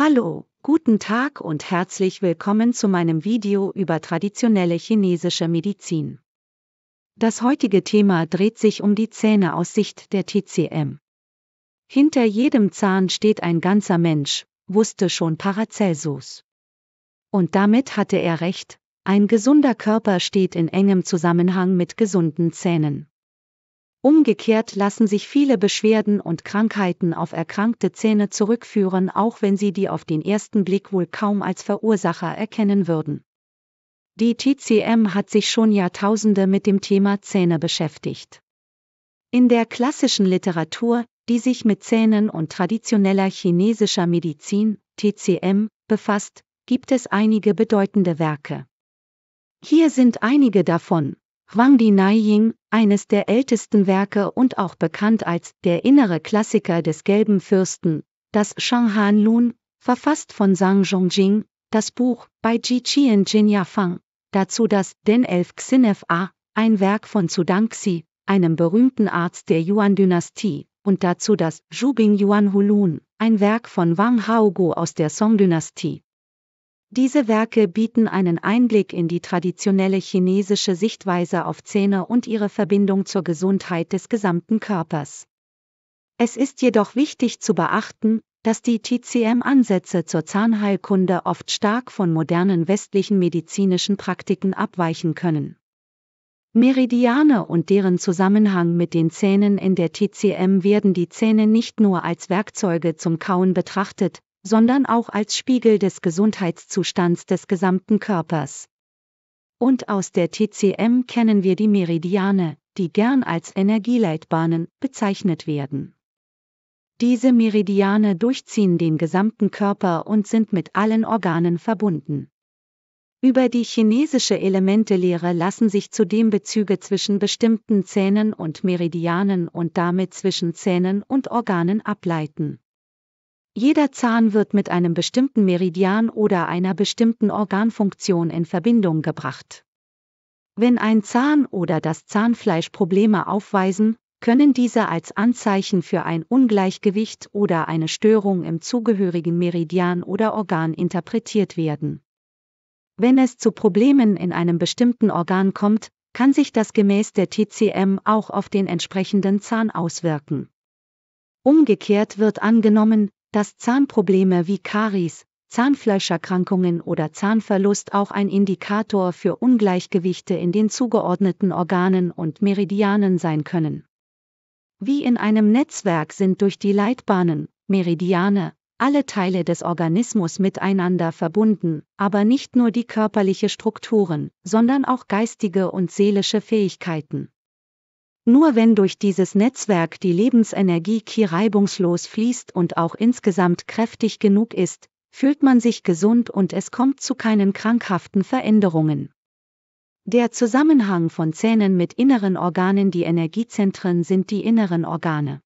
Hallo, guten Tag und herzlich willkommen zu meinem Video über traditionelle chinesische Medizin. Das heutige Thema dreht sich um die Zähne aus Sicht der TCM. Hinter jedem Zahn steht ein ganzer Mensch, wusste schon Paracelsus. Und damit hatte er recht, ein gesunder Körper steht in engem Zusammenhang mit gesunden Zähnen. Umgekehrt lassen sich viele Beschwerden und Krankheiten auf erkrankte Zähne zurückführen, auch wenn sie die auf den ersten Blick wohl kaum als Verursacher erkennen würden. Die TCM hat sich schon Jahrtausende mit dem Thema Zähne beschäftigt. In der klassischen Literatur, die sich mit Zähnen und traditioneller chinesischer Medizin, TCM, befasst, gibt es einige bedeutende Werke. Hier sind einige davon. Wang Di Naiying, eines der ältesten Werke und auch bekannt als der innere Klassiker des Gelben Fürsten, das Shanghan Lun, verfasst von Zhang Zhongjing, das Buch bei Ji Qian Jin Ya Fang, dazu das Den Elf Xinef A, ein Werk von Zhu Zhuangxi, einem berühmten Arzt der Yuan-Dynastie, und dazu das Zhubing Yuan Hulun, ein Werk von Wang Haogu aus der Song-Dynastie. Diese Werke bieten einen Einblick in die traditionelle chinesische Sichtweise auf Zähne und ihre Verbindung zur Gesundheit des gesamten Körpers. Es ist jedoch wichtig zu beachten, dass die TCM-Ansätze zur Zahnheilkunde oft stark von modernen westlichen medizinischen Praktiken abweichen können. Meridiane und deren Zusammenhang mit den Zähnen in der TCM werden die Zähne nicht nur als Werkzeuge zum Kauen betrachtet, sondern auch als Spiegel des Gesundheitszustands des gesamten Körpers. Und aus der TCM kennen wir die Meridiane, die gern als Energieleitbahnen bezeichnet werden. Diese Meridiane durchziehen den gesamten Körper und sind mit allen Organen verbunden. Über die chinesische Elementelehre lassen sich zudem Bezüge zwischen bestimmten Zähnen und Meridianen und damit zwischen Zähnen und Organen ableiten. Jeder Zahn wird mit einem bestimmten Meridian oder einer bestimmten Organfunktion in Verbindung gebracht. Wenn ein Zahn oder das Zahnfleisch Probleme aufweisen, können diese als Anzeichen für ein Ungleichgewicht oder eine Störung im zugehörigen Meridian oder Organ interpretiert werden. Wenn es zu Problemen in einem bestimmten Organ kommt, kann sich das gemäß der TCM auch auf den entsprechenden Zahn auswirken. Umgekehrt wird angenommen, dass Zahnprobleme wie Karies, Zahnfleischerkrankungen oder Zahnverlust auch ein Indikator für Ungleichgewichte in den zugeordneten Organen und Meridianen sein können. Wie in einem Netzwerk sind durch die Leitbahnen, Meridiane, alle Teile des Organismus miteinander verbunden, aber nicht nur die körperliche Strukturen, sondern auch geistige und seelische Fähigkeiten. Nur wenn durch dieses Netzwerk die Lebensenergie Ki reibungslos fließt und auch insgesamt kräftig genug ist, fühlt man sich gesund und es kommt zu keinen krankhaften Veränderungen. Der Zusammenhang von Zähnen mit inneren Organen Die Energiezentren sind die inneren Organe.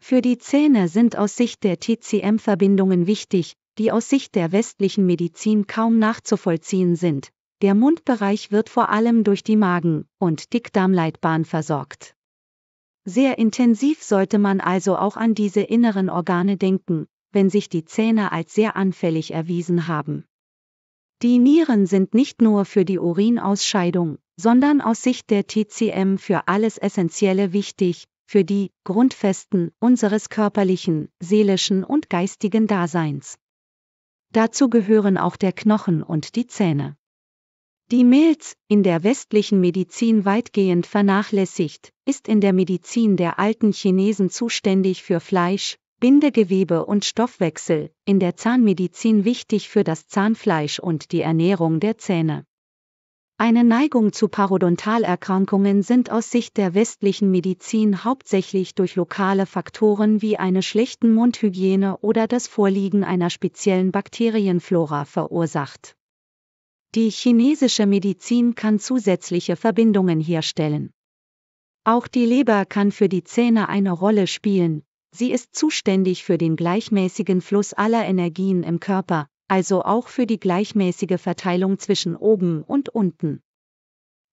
Für die Zähne sind aus Sicht der TCM-Verbindungen wichtig, die aus Sicht der westlichen Medizin kaum nachzuvollziehen sind, der Mundbereich wird vor allem durch die Magen- und Dickdarmleitbahn versorgt. Sehr intensiv sollte man also auch an diese inneren Organe denken, wenn sich die Zähne als sehr anfällig erwiesen haben. Die Nieren sind nicht nur für die Urinausscheidung, sondern aus Sicht der TCM für alles Essentielle wichtig, für die Grundfesten unseres körperlichen, seelischen und geistigen Daseins. Dazu gehören auch der Knochen und die Zähne. Die Milz, in der westlichen Medizin weitgehend vernachlässigt, ist in der Medizin der alten Chinesen zuständig für Fleisch, Bindegewebe und Stoffwechsel, in der Zahnmedizin wichtig für das Zahnfleisch und die Ernährung der Zähne. Eine Neigung zu Parodontalerkrankungen sind aus Sicht der westlichen Medizin hauptsächlich durch lokale Faktoren wie eine schlechten Mundhygiene oder das Vorliegen einer speziellen Bakterienflora verursacht. Die chinesische Medizin kann zusätzliche Verbindungen herstellen. Auch die Leber kann für die Zähne eine Rolle spielen, sie ist zuständig für den gleichmäßigen Fluss aller Energien im Körper, also auch für die gleichmäßige Verteilung zwischen oben und unten.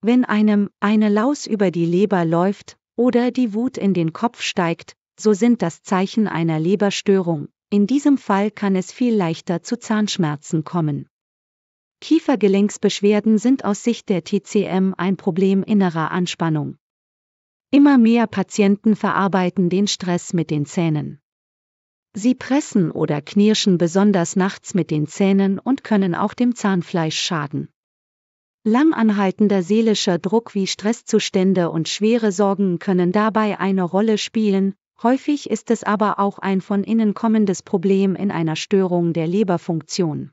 Wenn einem eine Laus über die Leber läuft oder die Wut in den Kopf steigt, so sind das Zeichen einer Leberstörung, in diesem Fall kann es viel leichter zu Zahnschmerzen kommen. Kiefergelenksbeschwerden sind aus Sicht der TCM ein Problem innerer Anspannung. Immer mehr Patienten verarbeiten den Stress mit den Zähnen. Sie pressen oder knirschen besonders nachts mit den Zähnen und können auch dem Zahnfleisch schaden. Langanhaltender seelischer Druck wie Stresszustände und schwere Sorgen können dabei eine Rolle spielen, häufig ist es aber auch ein von innen kommendes Problem in einer Störung der Leberfunktion.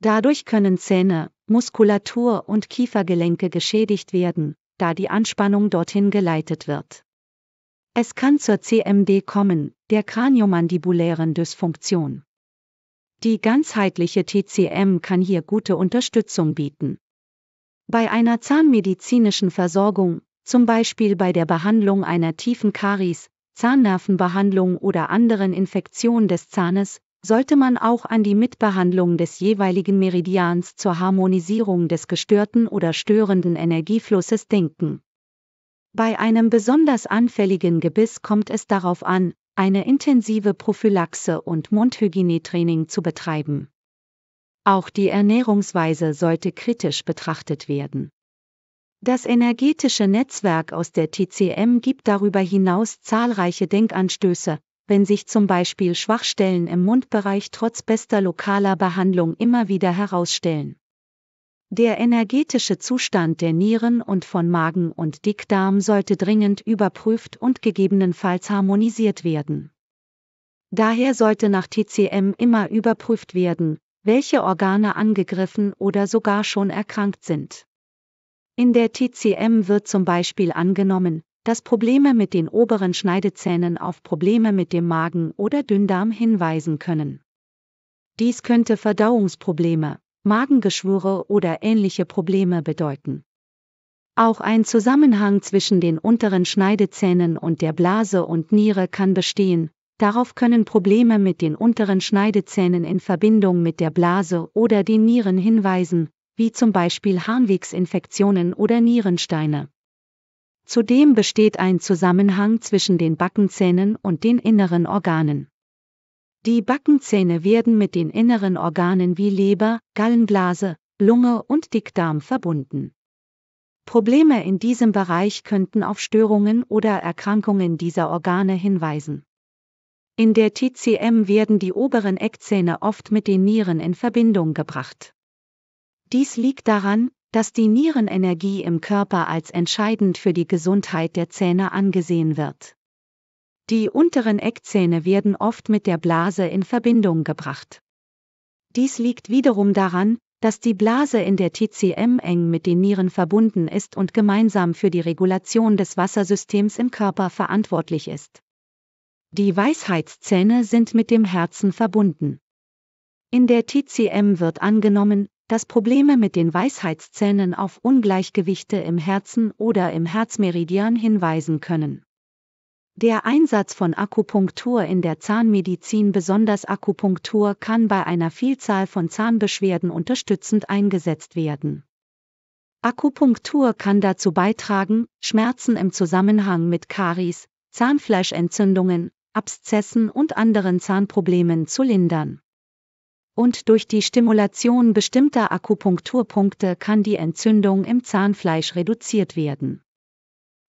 Dadurch können Zähne, Muskulatur und Kiefergelenke geschädigt werden, da die Anspannung dorthin geleitet wird. Es kann zur CMD kommen, der kraniomandibulären Dysfunktion. Die ganzheitliche TCM kann hier gute Unterstützung bieten. Bei einer zahnmedizinischen Versorgung, zum Beispiel bei der Behandlung einer tiefen Karies, Zahnnervenbehandlung oder anderen Infektionen des Zahnes, sollte man auch an die Mitbehandlung des jeweiligen Meridians zur Harmonisierung des gestörten oder störenden Energieflusses denken. Bei einem besonders anfälligen Gebiss kommt es darauf an, eine intensive Prophylaxe und Mundhygienetraining zu betreiben. Auch die Ernährungsweise sollte kritisch betrachtet werden. Das energetische Netzwerk aus der TCM gibt darüber hinaus zahlreiche Denkanstöße, wenn sich zum Beispiel Schwachstellen im Mundbereich trotz bester lokaler Behandlung immer wieder herausstellen. Der energetische Zustand der Nieren und von Magen und Dickdarm sollte dringend überprüft und gegebenenfalls harmonisiert werden. Daher sollte nach TCM immer überprüft werden, welche Organe angegriffen oder sogar schon erkrankt sind. In der TCM wird zum Beispiel angenommen, dass Probleme mit den oberen Schneidezähnen auf Probleme mit dem Magen oder Dünndarm hinweisen können. Dies könnte Verdauungsprobleme, Magengeschwüre oder ähnliche Probleme bedeuten. Auch ein Zusammenhang zwischen den unteren Schneidezähnen und der Blase und Niere kann bestehen, darauf können Probleme mit den unteren Schneidezähnen in Verbindung mit der Blase oder den Nieren hinweisen, wie zum Beispiel Harnwegsinfektionen oder Nierensteine. Zudem besteht ein Zusammenhang zwischen den Backenzähnen und den inneren Organen. Die Backenzähne werden mit den inneren Organen wie Leber, Gallenblase, Lunge und Dickdarm verbunden. Probleme in diesem Bereich könnten auf Störungen oder Erkrankungen dieser Organe hinweisen. In der TCM werden die oberen Eckzähne oft mit den Nieren in Verbindung gebracht. Dies liegt daran, dass die Nierenenergie im Körper als entscheidend für die Gesundheit der Zähne angesehen wird. Die unteren Eckzähne werden oft mit der Blase in Verbindung gebracht. Dies liegt wiederum daran, dass die Blase in der TCM eng mit den Nieren verbunden ist und gemeinsam für die Regulation des Wassersystems im Körper verantwortlich ist. Die Weisheitszähne sind mit dem Herzen verbunden. In der TCM wird angenommen, dass Probleme mit den Weisheitszähnen auf Ungleichgewichte im Herzen oder im Herzmeridian hinweisen können. Der Einsatz von Akupunktur in der Zahnmedizin, besonders Akupunktur, kann bei einer Vielzahl von Zahnbeschwerden unterstützend eingesetzt werden. Akupunktur kann dazu beitragen, Schmerzen im Zusammenhang mit Karies, Zahnfleischentzündungen, Abszessen und anderen Zahnproblemen zu lindern und durch die Stimulation bestimmter Akupunkturpunkte kann die Entzündung im Zahnfleisch reduziert werden.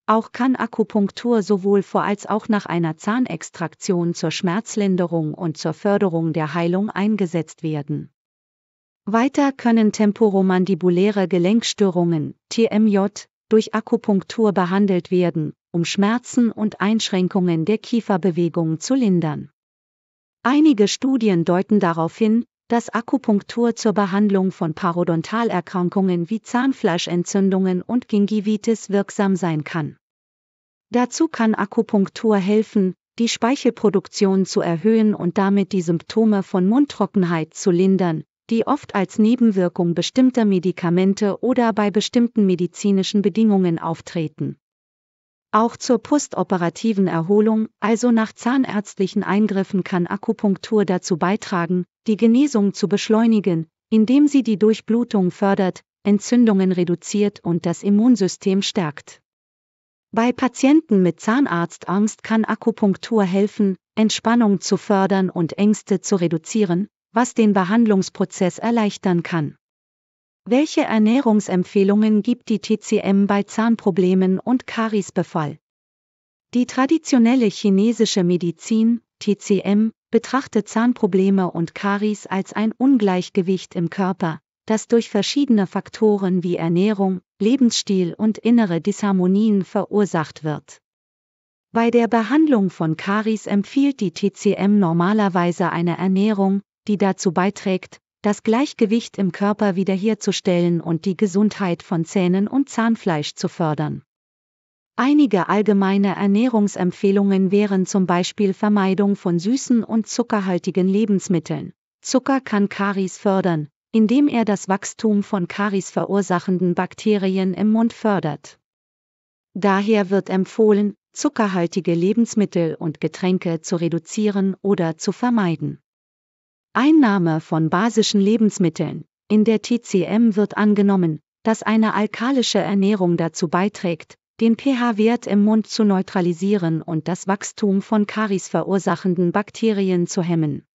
Auch kann Akupunktur sowohl vor als auch nach einer Zahnextraktion zur Schmerzlinderung und zur Förderung der Heilung eingesetzt werden. Weiter können temporomandibuläre Gelenkstörungen, TMJ, durch Akupunktur behandelt werden, um Schmerzen und Einschränkungen der Kieferbewegung zu lindern. Einige Studien deuten darauf hin, dass Akupunktur zur Behandlung von Parodontalerkrankungen wie Zahnfleischentzündungen und Gingivitis wirksam sein kann. Dazu kann Akupunktur helfen, die Speichelproduktion zu erhöhen und damit die Symptome von Mundtrockenheit zu lindern, die oft als Nebenwirkung bestimmter Medikamente oder bei bestimmten medizinischen Bedingungen auftreten. Auch zur postoperativen Erholung, also nach zahnärztlichen Eingriffen kann Akupunktur dazu beitragen, die Genesung zu beschleunigen, indem sie die Durchblutung fördert, Entzündungen reduziert und das Immunsystem stärkt. Bei Patienten mit Zahnarztangst kann Akupunktur helfen, Entspannung zu fördern und Ängste zu reduzieren, was den Behandlungsprozess erleichtern kann. Welche Ernährungsempfehlungen gibt die TCM bei Zahnproblemen und Kariesbefall? Die traditionelle chinesische Medizin, TCM, betrachtet Zahnprobleme und Karies als ein Ungleichgewicht im Körper, das durch verschiedene Faktoren wie Ernährung, Lebensstil und innere Disharmonien verursacht wird. Bei der Behandlung von Karies empfiehlt die TCM normalerweise eine Ernährung, die dazu beiträgt, das Gleichgewicht im Körper wiederherzustellen und die Gesundheit von Zähnen und Zahnfleisch zu fördern. Einige allgemeine Ernährungsempfehlungen wären zum Beispiel Vermeidung von süßen und zuckerhaltigen Lebensmitteln. Zucker kann Karies fördern, indem er das Wachstum von Karies verursachenden Bakterien im Mund fördert. Daher wird empfohlen, zuckerhaltige Lebensmittel und Getränke zu reduzieren oder zu vermeiden. Einnahme von basischen Lebensmitteln. In der TCM wird angenommen, dass eine alkalische Ernährung dazu beiträgt, den pH-Wert im Mund zu neutralisieren und das Wachstum von Karies verursachenden Bakterien zu hemmen.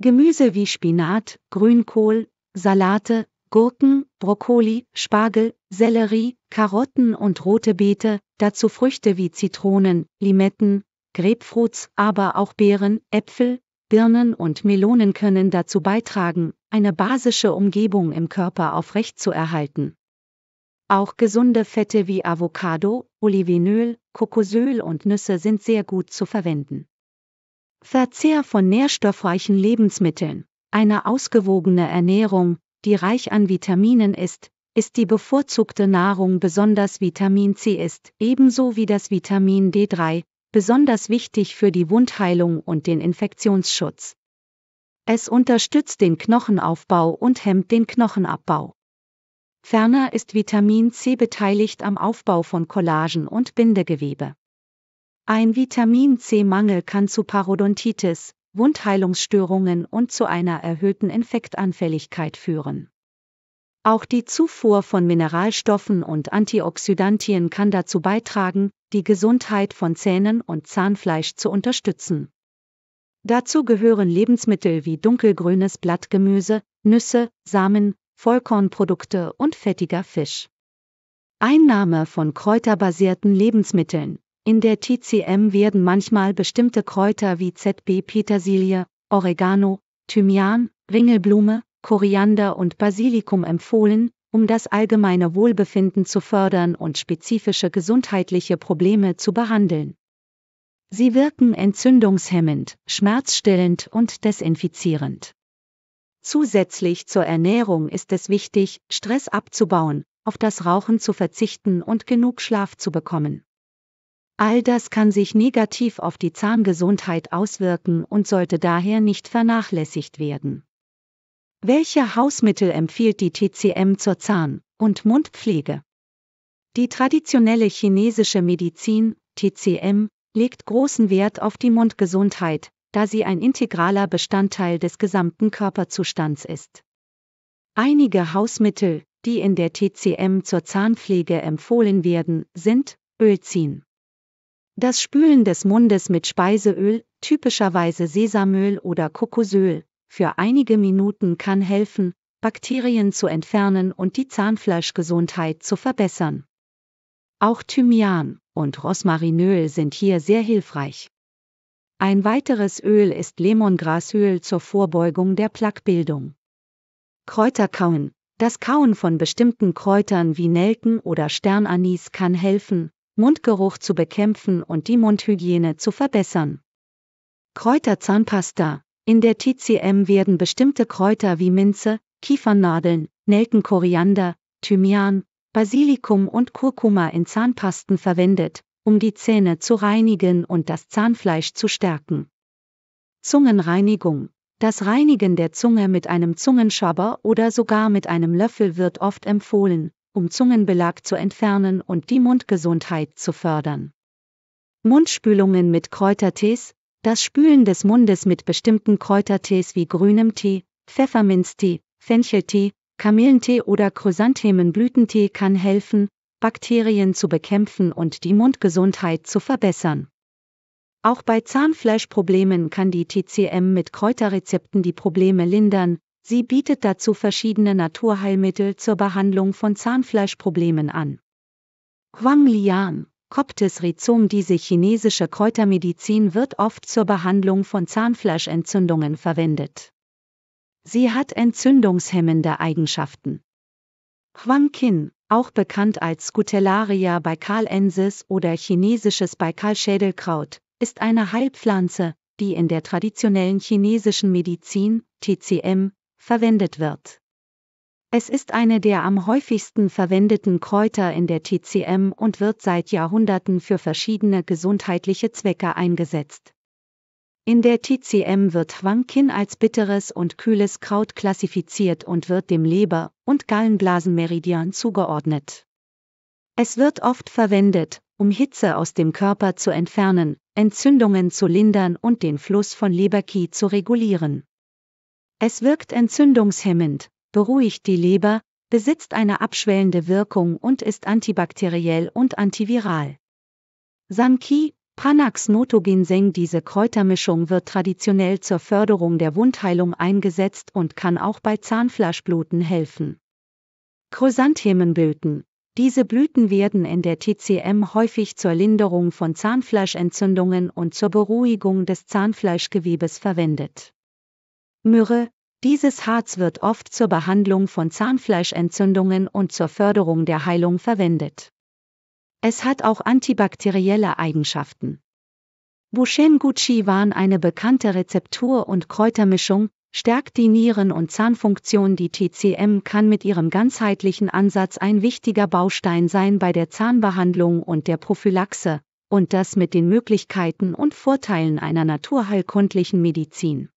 Gemüse wie Spinat, Grünkohl, Salate, Gurken, Brokkoli, Spargel, Sellerie, Karotten und rote Beete, dazu Früchte wie Zitronen, Limetten, Grapefruits, aber auch Beeren, Äpfel, Birnen und Melonen können dazu beitragen, eine basische Umgebung im Körper aufrechtzuerhalten. Auch gesunde Fette wie Avocado, Olivenöl, Kokosöl und Nüsse sind sehr gut zu verwenden. Verzehr von nährstoffreichen Lebensmitteln, eine ausgewogene Ernährung, die reich an Vitaminen ist, ist die bevorzugte Nahrung besonders Vitamin C ist, ebenso wie das Vitamin D3, besonders wichtig für die Wundheilung und den Infektionsschutz. Es unterstützt den Knochenaufbau und hemmt den Knochenabbau. Ferner ist Vitamin C beteiligt am Aufbau von Kollagen und Bindegewebe. Ein Vitamin C-Mangel kann zu Parodontitis, Wundheilungsstörungen und zu einer erhöhten Infektanfälligkeit führen. Auch die Zufuhr von Mineralstoffen und Antioxidantien kann dazu beitragen, die Gesundheit von Zähnen und Zahnfleisch zu unterstützen. Dazu gehören Lebensmittel wie dunkelgrünes Blattgemüse, Nüsse, Samen, Vollkornprodukte und fettiger Fisch. Einnahme von kräuterbasierten Lebensmitteln. In der TCM werden manchmal bestimmte Kräuter wie ZB Petersilie, Oregano, Thymian, Ringelblume, Koriander und Basilikum empfohlen, um das allgemeine Wohlbefinden zu fördern und spezifische gesundheitliche Probleme zu behandeln. Sie wirken entzündungshemmend, schmerzstillend und desinfizierend. Zusätzlich zur Ernährung ist es wichtig, Stress abzubauen, auf das Rauchen zu verzichten und genug Schlaf zu bekommen. All das kann sich negativ auf die Zahngesundheit auswirken und sollte daher nicht vernachlässigt werden. Welche Hausmittel empfiehlt die TCM zur Zahn- und Mundpflege? Die traditionelle chinesische Medizin, TCM, legt großen Wert auf die Mundgesundheit, da sie ein integraler Bestandteil des gesamten Körperzustands ist. Einige Hausmittel, die in der TCM zur Zahnpflege empfohlen werden, sind Ölziehen. Das Spülen des Mundes mit Speiseöl, typischerweise Sesamöl oder Kokosöl, für einige Minuten kann helfen, Bakterien zu entfernen und die Zahnfleischgesundheit zu verbessern. Auch Thymian und Rosmarinöl sind hier sehr hilfreich. Ein weiteres Öl ist Lemongrasöl zur Vorbeugung der Plaquebildung. Kräuterkauen. Das Kauen von bestimmten Kräutern wie Nelken oder Sternanis kann helfen, Mundgeruch zu bekämpfen und die Mundhygiene zu verbessern. Kräuterzahnpasta. In der TCM werden bestimmte Kräuter wie Minze, Kiefernadeln, Nelken, Koriander, Thymian, Basilikum und Kurkuma in Zahnpasten verwendet, um die Zähne zu reinigen und das Zahnfleisch zu stärken. Zungenreinigung. Das Reinigen der Zunge mit einem Zungenschabber oder sogar mit einem Löffel wird oft empfohlen, um Zungenbelag zu entfernen und die Mundgesundheit zu fördern. Mundspülungen mit Kräutertees, das Spülen des Mundes mit bestimmten Kräutertees wie grünem Tee, Pfefferminztee, Fencheltee, Kamillentee oder Chrysanthemenblütentee kann helfen, Bakterien zu bekämpfen und die Mundgesundheit zu verbessern. Auch bei Zahnfleischproblemen kann die TCM mit Kräuterrezepten die Probleme lindern. Sie bietet dazu verschiedene Naturheilmittel zur Behandlung von Zahnfleischproblemen an. Huang Lian Koptes Rhizom Diese chinesische Kräutermedizin wird oft zur Behandlung von Zahnfleischentzündungen verwendet. Sie hat entzündungshemmende Eigenschaften. Huangqin, auch bekannt als Scutellaria baikalensis oder chinesisches Baikalschädelkraut, ist eine Heilpflanze, die in der traditionellen chinesischen Medizin, TCM, verwendet wird. Es ist eine der am häufigsten verwendeten Kräuter in der TCM und wird seit Jahrhunderten für verschiedene gesundheitliche Zwecke eingesetzt. In der TCM wird Wankin als bitteres und kühles Kraut klassifiziert und wird dem Leber- und Gallenblasenmeridian zugeordnet. Es wird oft verwendet, um Hitze aus dem Körper zu entfernen, Entzündungen zu lindern und den Fluss von Leberki zu regulieren. Es wirkt entzündungshemmend, beruhigt die Leber, besitzt eine abschwellende Wirkung und ist antibakteriell und antiviral. Sanki, Panax Notoginseng Diese Kräutermischung wird traditionell zur Förderung der Wundheilung eingesetzt und kann auch bei Zahnfleischbluten helfen. Chrysanthemenblüten. Diese Blüten werden in der TCM häufig zur Linderung von Zahnfleischentzündungen und zur Beruhigung des Zahnfleischgewebes verwendet. Myrrhe, dieses Harz wird oft zur Behandlung von Zahnfleischentzündungen und zur Förderung der Heilung verwendet. Es hat auch antibakterielle Eigenschaften. Bushenguchi waren eine bekannte Rezeptur und Kräutermischung, stärkt die Nieren- und Zahnfunktion. Die TCM kann mit ihrem ganzheitlichen Ansatz ein wichtiger Baustein sein bei der Zahnbehandlung und der Prophylaxe, und das mit den Möglichkeiten und Vorteilen einer naturheilkundlichen Medizin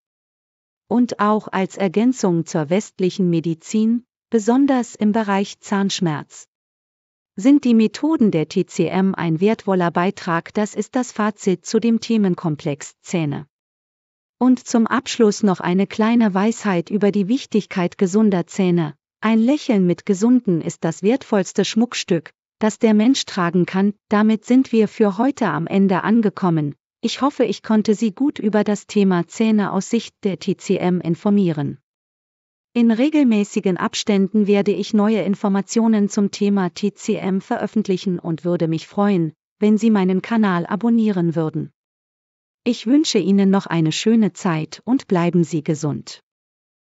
und auch als Ergänzung zur westlichen Medizin, besonders im Bereich Zahnschmerz. Sind die Methoden der TCM ein wertvoller Beitrag, das ist das Fazit zu dem Themenkomplex Zähne. Und zum Abschluss noch eine kleine Weisheit über die Wichtigkeit gesunder Zähne. Ein Lächeln mit gesunden ist das wertvollste Schmuckstück, das der Mensch tragen kann, damit sind wir für heute am Ende angekommen. Ich hoffe, ich konnte Sie gut über das Thema Zähne aus Sicht der TCM informieren. In regelmäßigen Abständen werde ich neue Informationen zum Thema TCM veröffentlichen und würde mich freuen, wenn Sie meinen Kanal abonnieren würden. Ich wünsche Ihnen noch eine schöne Zeit und bleiben Sie gesund.